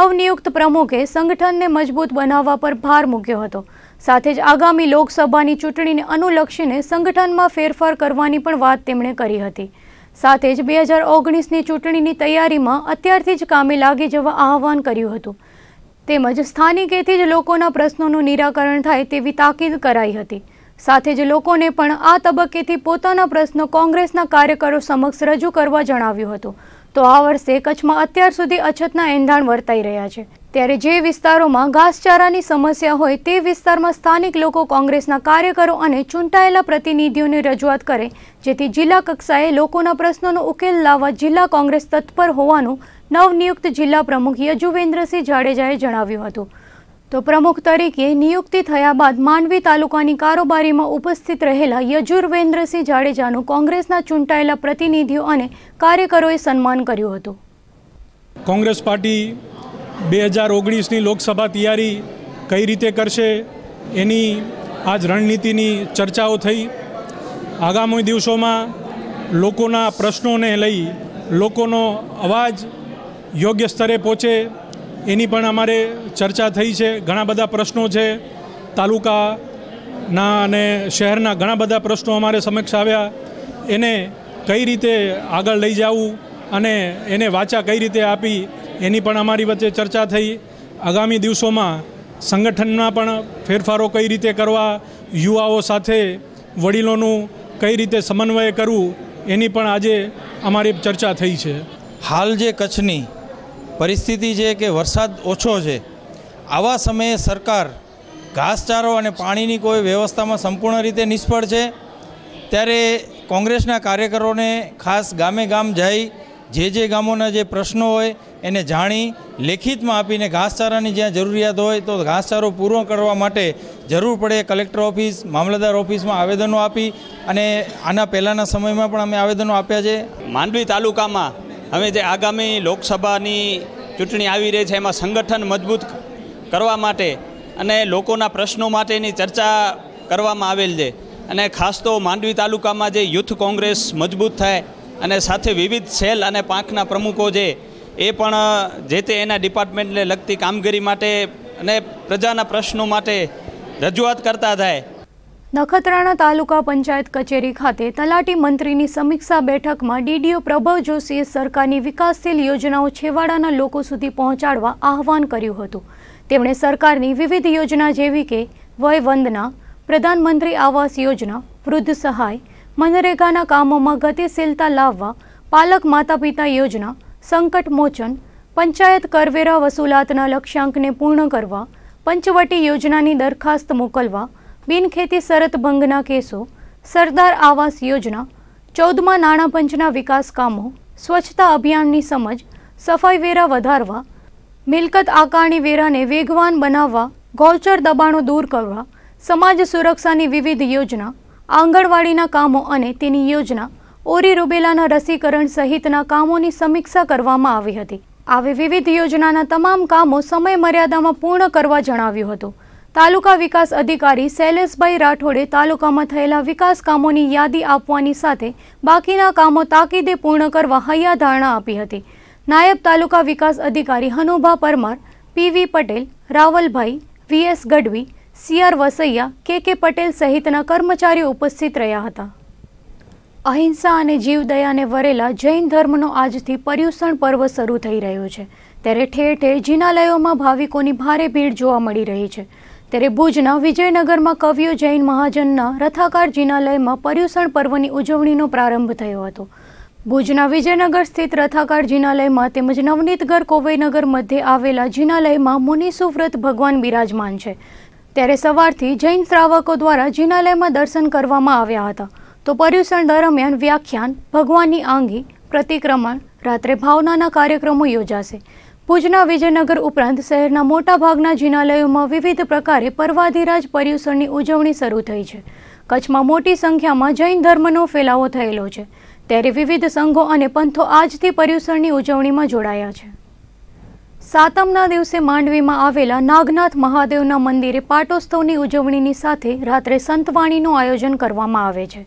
Speaker 1: નવનિયુક્ત પ્રમુખે સંગઠનને મજબૂત બનાવવા પર ભાર મૂક્યો હતો સાથે જ આગામી લોકસભાની ચૂંટણીને અનુલક્ષીને સંગઠનમાં ફેરફાર કરવાની પણ વાત તેમણે કરી હતી સાથે જ બે હજાર ઓગણીસની ચૂંટણીની તૈયારીમાં અત્યારથી જ કામે લાગી જવા આહવાન કર્યું હતું તેમજ સ્થાનિકેથી જ લોકોના પ્રશ્નોનું નિરાકરણ થાય તેવી તાકીદ કરાઈ હતી સાથે જ લોકોને પણ આ તબક્કેથી પોતાના પ્રશ્નો કોંગ્રેસના કાર્યકરો સમક્ષ રજૂ કરવા જણાવ્યું હતું તો આ વર્ષે કચ્છમાં અત્યાર સુધી અછતના એંધાણ વર્તાઈ રહ્યા છે ત્યારે જે વિસ્તારોમાં ઘાસચારાની સમસ્યા હોય તે વિસ્તારમાં સ્થાનિક લોકો કોંગ્રેસના કાર્યકરો અને ચૂંટાયેલા પ્રતિનિધિઓને રજૂઆત કરે જેથી જિલ્લા કક્ષાએ લોકોના પ્રશ્નોનો ઉકેલ લાવવા જિલ્લા કોંગ્રેસ તત્પર હોવાનું નવનિયુક્ત જિલ્લા પ્રમુખ યજુવેન્દ્રસિંહ જાડેજાએ જણાવ્યું હતું તો પ્રમુખ તરીકે નિયુક્તિ થયા બાદ માંડવી તાલુકાની કારોબારીમાં ઉપસ્થિત રહેલા યજુર્વેન્દ્રસિંહ જાડેજાનું કોંગ્રેસના ચૂંટાયેલા પ્રતિનિધિઓ અને કાર્યકરોએ સન્માન કર્યું હતું
Speaker 2: કોંગ્રેસ પાર્ટી બે હજાર ઓગણીસની લોકસભા તૈયારી કઈ રીતે કરશે એની આજ રણનીતિની ચર્ચાઓ થઈ આગામી દિવસોમાં લોકોના પ્રશ્નોને લઈ લોકોનો અવાજ યોગ્ય સ્તરે પહોંચે એની પણ અમારે ચર્ચા થઈ છે ઘણા બધા પ્રશ્નો છે તાલુકાના અને શહેરના ઘણા બધા પ્રશ્નો અમારે સમક્ષ આવ્યા એને કઈ રીતે આગળ લઈ જવું અને એને વાચા કઈ રીતે આપી એની પણ અમારી વચ્ચે ચર્ચા થઈ આગામી દિવસોમાં સંગઠનના પણ ફેરફારો કઈ રીતે કરવા યુવાઓ સાથે વડીલોનું કઈ રીતે સમન્વય કરવું એની પણ આજે અમારી ચર્ચા થઈ છે હાલ જે કચ્છની પરિસ્થિતિ છે કે વરસાદ ઓછો છે આવા સમયે સરકાર ઘાસચારો અને પાણીની કોઈ વ્યવસ્થામાં સંપૂર્ણ રીતે નિષ્ફળ છે ત્યારે કોંગ્રેસના કાર્યકરોને ખાસ ગામે ગામ જઈ જે જે ગામોના જે પ્રશ્નો હોય એને જાણી લેખિતમાં આપીને ઘાસચારાની જ્યાં જરૂરિયાત હોય તો ઘાસચારો પૂરો કરવા માટે જરૂર પડે કલેક્ટર ઓફિસ મામલતદાર ઓફિસમાં આવેદનો આપી અને આના પહેલાંના સમયમાં પણ અમે આવેદનો આપ્યા છે માંડવી તાલુકામાં હવે જે આગામી લોકસભાની ચૂંટણી આવી રહી છે એમાં સંગઠન મજબૂત કરવા માટે અને લોકોના પ્રશ્નો માટેની ચર્ચા કરવામાં આવેલ છે અને ખાસ તો માંડવી તાલુકામાં જે યુથ કોંગ્રેસ મજબૂત થાય અને સાથે વિવિધ સેલ અને પાંખના પ્રમુખો જે એ પણ જે તે એના ડિપાર્ટમેન્ટને લગતી કામગીરી માટે અને પ્રજાના પ્રશ્નો માટે રજૂઆત કરતા થાય
Speaker 1: નખત્રાણા તાલુકા પંચાયત કચેરી ખાતે તલાટી મંત્રીની સમીક્ષા બેઠકમાં ડીડીઓ પ્રભવ જોશીએ સરકારની વિકાસશીલ યોજનાઓ છેવાડાના લોકો સુધી પહોંચાડવા આહવાન કર્યું હતું તેમણે સરકારની વિવિધ યોજના જેવી કે વય વંદના પ્રધાનમંત્રી આવાસ યોજના વૃદ્ધ સહાય મનરેગાના કામોમાં ગતિશીલતા લાવવા પાલક માતા પિતા યોજના સંકટ મોચન પંચાયત કરવેરા વસૂલાતના લક્ષ્યાંકને પૂર્ણ કરવા પંચવટી યોજનાની દરખાસ્ત મોકલવા બિનખેતી શરત ભંગના કેસો સરદાર આવાસ યોજના ચૌદમાં નાણાં પંચના વિકાસ કામો સ્વચ્છતા અભિયાનની સમજ સફાઈ વેરા વધારવા મિલકત આકારણી વેરાને વેગવાન બનાવવા ગૌચર દબાણો દૂર કરવા સમાજ સુરક્ષાની વિવિધ યોજના આંગણવાડીના કામો અને તેની યોજના ઓરી રૂબેલાના રસીકરણ સહિતના કામોની સમીક્ષા કરવામાં આવી હતી આવી વિવિધ યોજનાના તમામ કામો સમય મર્યાદામાં પૂર્ણ કરવા જણાવ્યું હતું તાલુકા વિકાસ અધિકારી શૈલેષભાઈ રાઠોડે તાલુકામાં થયેલા વિકાસ કામોની યાદી આપવાની સાથે બાકીના કામો તાકીદે પૂર્ણ કરવા હૈયાધારણા આપી હતી નાયબ તાલુકા વિકાસ અધિકારી Hanubha Parmar P V Patel Ravalbhai V S Gadhvi C R Vasaiya K K Patel સહિતના કર્મચારીઓ ઉપસ્થિત રહ્યા હતા અહિંસા અને જીવદયાને વરેલા જૈન ધર્મનો આજથી પર્યુષણ પર્વ શરૂ થઈ રહ્યો છે ત્યારે ઠેર ઠેર જિનાલયોમાં ભાવિકોની ભારે ભીડ જોવા મળી રહી છે ત્યારે ભુજના વિજયનગરમાં કવિઓ જૈન મહાજનના રથાકાર જિનાલયમાં પર્યુષણ પર્વની ઉજવણીનો પ્રારંભ થયો હતો ભુજના વિજયનગર સ્થિત રથાકાર જિનાલયમાં તેમજ નવનીતગર કોવૈનગર મધ્ય આવેલા જિનાલયમાં મુનિસુવ્રત ભગવાન બિરાજમાન છે ત્યારે સવારથી જૈન શ્રાવકો દ્વારા જિનાલયમાં દર્શન કરવામાં આવ્યા હતા તો પર્યુષણ દરમિયાન વ્યાખ્યાન ભગવાનની આંગી પ્રતિક્રમણ રાત્રે ભાવનાના કાર્યક્રમો યોજાશે ભુજના વિજયનગર ઉપરાંત શહેરના મોટાભાગના જિનાલયોમાં વિવિધ પ્રકારે પર્વાધિરાજ પર્યુષણની ઉજવણી શરૂ થઈ છે કચ્છમાં મોટી સંખ્યામાં જૈન ધર્મનો ફેલાવો થયેલો છે ત્યારે વિવિધ સંઘો અને પંથો આજથી પર્યુષણની ઉજવણીમાં જોડાયા છે સાતમના દિવસે માંડવીમાં આવેલા નાગનાથ મહાદેવના મંદિરે પાટોત્સવની ઉજવણીની સાથે રાત્રે સંતવાણીનું આયોજન કરવામાં આવે છે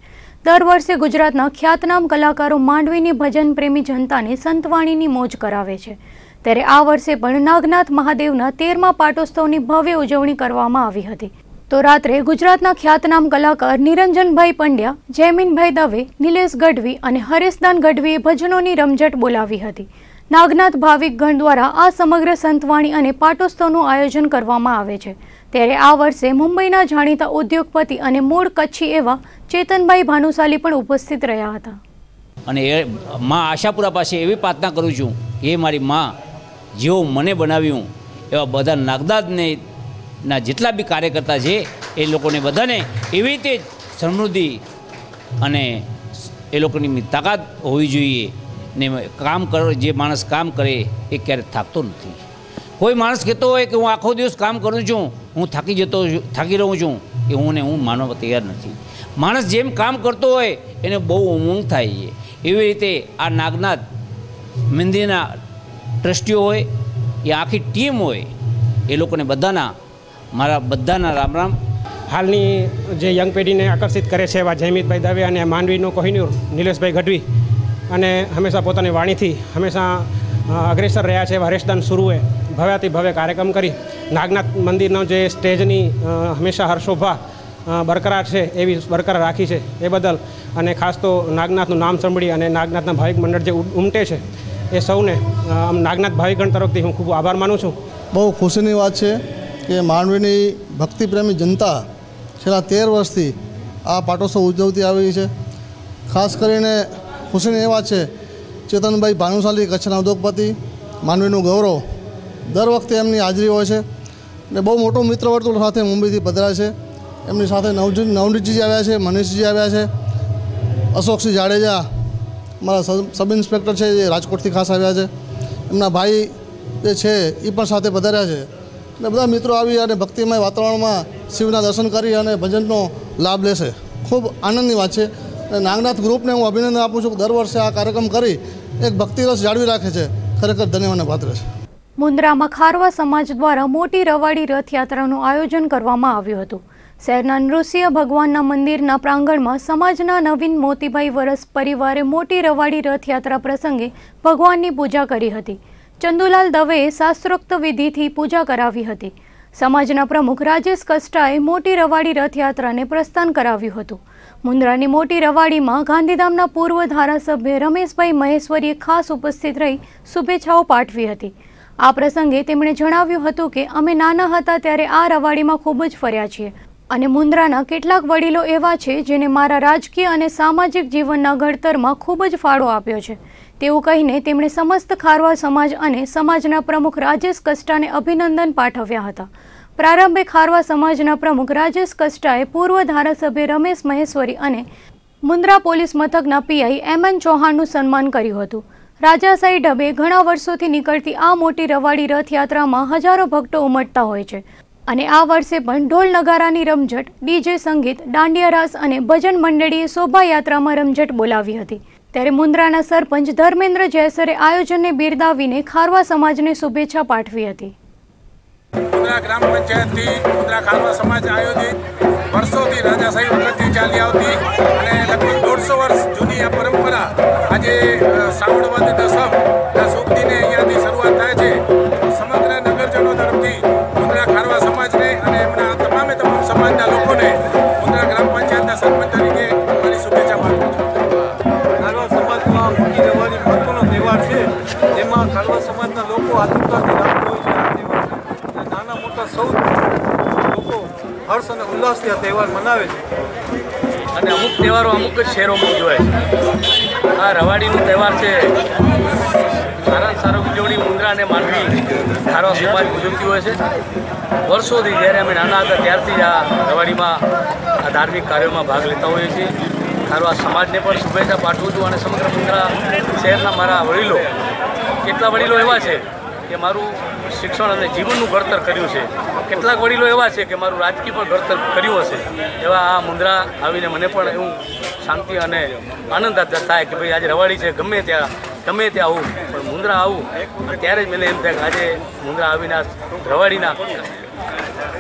Speaker 1: દર વર્ષે ગુજરાતના ખ્યાતનામ કલાકારો માંડવીની ભજન પ્રેમી જનતાને સંતવાણીની મોજ કરાવે છે ત્યારે આ વર્ષે પણ નાગનાથ મહાદેવના તેરમા પાટોત્સવની ભવ્ય ઉજવણી કરવામાં આવી હતી તો રાત્રે ગુજરાતના ખ્યાતનામ કલાકાર નિરંજનભાઈ પંડ્યા જયમીનભાઈ દવે નિલેશ ગઢવી અને હરેશદાન ગઢવીએ ભજનોની રમઝટ બોલાવી હતી નાગનાથ ભાવિક ગણ દ્વારા આ સમગ્ર સંતવાણી અને પાટોત્સવનું આયોજન કરવામાં આવે છે ત્યારે આ વર્ષે મુંબઈના જાણીતા ઉદ્યોગપતિ અને મૂળ કચ્છી એવા ચેતનભાઈ ભાનુશાલી પણ ઉપસ્થિત રહ્યા હતા
Speaker 2: અને એ માં આશાપુરા પાસે એવી પ્રાર્થના કરું છું એ મારી માં જેઓ મને બનાવ્યું એવા બધા નાગદાદને ના જેટલા બી કાર્યકર્તા છે એ લોકોને બધાને એવી રીતે જ સમૃદ્ધિ અને એ લોકોની તાકાત હોવી જોઈએ ને કામ કર જે માણસ કામ કરે એ ક્યારે થાકતો નથી કોઈ માણસ કહેતો હોય કે હું આખો દિવસ કામ કરું છું હું થાકી જતો થાકી રહું છું એ હું ને હું માનવા તૈયાર નથી માણસ જેમ કામ કરતો હોય એને બહુ ઉમંગ થાય છે એવી રીતે આ નાગનાથ મંદિરના ટ્રસ્ટીઓ હોય એ આખી ટીમ હોય એ લોકોને બધાના મારા બધાના રામ રામ હાલની જે યંગ પેઢીને આકર્ષિત કરે છે એવા જયમિતભાઈ દવે અને માનવીનો કોહિનૂર નિલેશભાઈ ગઢવી અને હંમેશા પોતાની વાણીથી હંમેશા અગ્રેસર રહ્યા છે એવા હરેશદાન સુરુએ ભવ્યાથી ભવ્ય કાર્યક્રમ કરી નાગનાથ મંદિરનો જે સ્ટેજની હંમેશા હર્ષોભા બરકરાર છે એવી બરકરાર રાખી છે એ બદલ અને ખાસ તો નાગનાથનું નામ સાંભળી અને નાગનાથના ભાવિક મંડળ જે ઉમટે છે એ સૌને આમ નાગનાથ ભાવિગણ તરફથી હું ખૂબ આભાર માનું છું
Speaker 3: બહુ ખુશીની વાત છે કે માંડવીની ભક્તિપ્રેમી જનતા છેલ્લા તેર વર્ષથી આ પાટોત્સવ ઉજવતી આવી છે ખાસ કરીને ખુશીની એ વાત છે ચેતનભાઈ ભાનુશાલી કચ્છના ઉદ્યોગપતિ માંડવીનું ગૌરવ દર વખતે એમની હાજરી હોય છે ને બહુ મોટું મિત્ર વર્તુળ સાથે મુંબઈથી પધરા છે એમની સાથે નવજી નવનીતજી આવ્યા છે મનીષજી આવ્યા છે અશોકસિંહ જાડેજા મારા સબ ઇન્સ્પેક્ટર છે એ રાજકોટથી ખાસ આવ્યા છે એમના ભાઈ જે છે એ પણ સાથે પધાર્યા છે અને બધા મિત્રો આવી અને ભક્તિમય વાતાવરણમાં શિવના દર્શન કરી અને ભજનનો લાભ લેશે ખૂબ આનંદની વાત છે અને નાગનાથ ગ્રુપને હું અભિનંદન આપું છું કે દર વર્ષે આ કાર્યક્રમ કરી એક ભક્તિરસ જાળવી રાખે છે ખરેખર ધન્યવાદને પાત્ર છે
Speaker 1: મુન્દ્રામાં ખારવા સમાજ દ્વારા મોટી રવાડી રથયાત્રાનું આયોજન કરવામાં આવ્યું હતું શહેરના નૃસિંહ ભગવાનના મંદિરના પ્રાંગણમાં સમાજના નવીન મોતીભાઈ વરસ પરિવારે મોટી રવાડી રથયાત્રા પ્રસંગે ભગવાનની પૂજા કરી હતી ચંદુલાલ દવેએ શાસ્ત્રોક્ત વિધિથી પૂજા કરાવી હતી સમાજના પ્રમુખ રાજેશ કષ્ટાએ મોટી રવાડી રથયાત્રાને પ્રસ્થાન કરાવ્યું હતું મુન્દ્રાની મોટી રવાડીમાં ગાંધીધામના પૂર્વ ધારાસભ્ય રમેશભાઈ મહેશ્વરીએ ખાસ ઉપસ્થિત રહી શુભેચ્છાઓ પાઠવી હતી આ પ્રસંગે તેમણે જણાવ્યું હતું કે અમે નાના હતા ત્યારે આ રવાડીમાં ખૂબ જ ફર્યા છીએ અને મુન્દ્રાના કેટલાક વડીલો એવા છે જેને મારા રાજકીય અને સામાજિક જીવનના ઘડતરમાં ખૂબ જ ફાળો આપ્યો છે તેવું કહીને તેમણે સમસ્ત ખારવા સમાજ અને સમાજના પ્રમુખ રાજેશ કસ્ટાને અભિનંદન પાઠવ્યા હતા પ્રારંભે ખારવા સમાજના પ્રમુખ રાજેશ કસ્ટાએ પૂર્વ ધારાસભ્ય રમેશ મહેશ્વરી અને મુન્દ્રા પોલીસ મથકના પીઆઈ એમ એન ચૌહાણનું સન્માન કર્યું હતું રાજાશાહી ઢબે ઘણા વર્ષોથી નીકળતી આ મોટી રવાડી રથયાત્રામાં હજારો ભક્તો ઉમટતા હોય છે અને આ વર્ષે પણ ઢોલ નગારાની રમઝટ ડીજે સંગીત દાંડિયા રાસ અને ભજન મંડળીએ શોભાયાત્રામાં રમઝટ બોલાવી હતી ત્યારે મુન્દ્રાના સરપંચ ધર્મેન્દ્ર જયસરે આયોજનને બિરદાવીને ખારવા સમાજને શુભેચ્છા પાઠવી હતી
Speaker 3: મુન્દ્રા ગ્રામ પંચાયતથી મુન્દ્રા ખારવા સમાજ આયોજિત વર્ષોથી રાજાશાહી વખતથી ચાલી આવતી અને લગભગ દોઢસો વર્ષ જૂની આ પરંપરા આજે શ્રાવણ વદ દસમ શુભ દિને અહીંયાથી શરૂઆત થાય છે સમગ્ર નગરજનો તરફથી અને નાના
Speaker 2: મોટા સૌ લોકો હર્ષ અને ઉલ્લાસથી આ તહેવાર મનાવે છે અને અમુક તહેવારો અમુક જ શહેરોમાં ઉજવાય આ રવાડીનો તહેવાર છે સારા સારો ઉજવણી મુંદ્રા અને માંડવી ધારવા સમાજ ઉજવતી હોય છે વર્ષોથી જ્યારે અમે નાના હતા ત્યારથી આ રવાડીમાં આ ધાર્મિક કાર્યોમાં ભાગ લેતા હોઈએ છીએ ખારવા સમાજને પણ શુભેચ્છા પાઠવું છું અને સમગ્ર મુંદ્રા શહેરના મારા વડીલો કેટલા વડીલો એવા છે કે મારું શિક્ષણ અને જીવનનું ઘડતર કર્યું છે કેટલાક વડીલો એવા છે કે મારું રાજકીય પણ ઘડતર કર્યું હશે એવા આ મુંદ્રા આવીને મને પણ એવું શાંતિ અને આનંદ થાય કે ભાઈ આજે રવાડી છે ગમે ત્યાં ગમે ત્યાં આવું પણ મુંદ્રા આવું ત્યારે જ મને એમ થાય કે આજે મુંદ્રા આવીને રવાડીના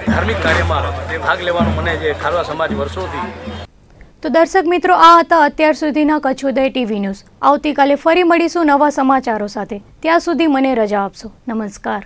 Speaker 2: ધાર્મિક કાર્યમાં ભાગ લેવાનું મને જે ખારવા સમાજ
Speaker 1: વર્ષોથી તો દર્શક મિત્રો આ હતા અત્યાર સુધીના કચ્છોદય ટીવી ન્યૂઝ આવતીકાલે ફરી મળીશું નવા સમાચારો સાથે ત્યાં સુધી મને રજા આપશો નમસ્કાર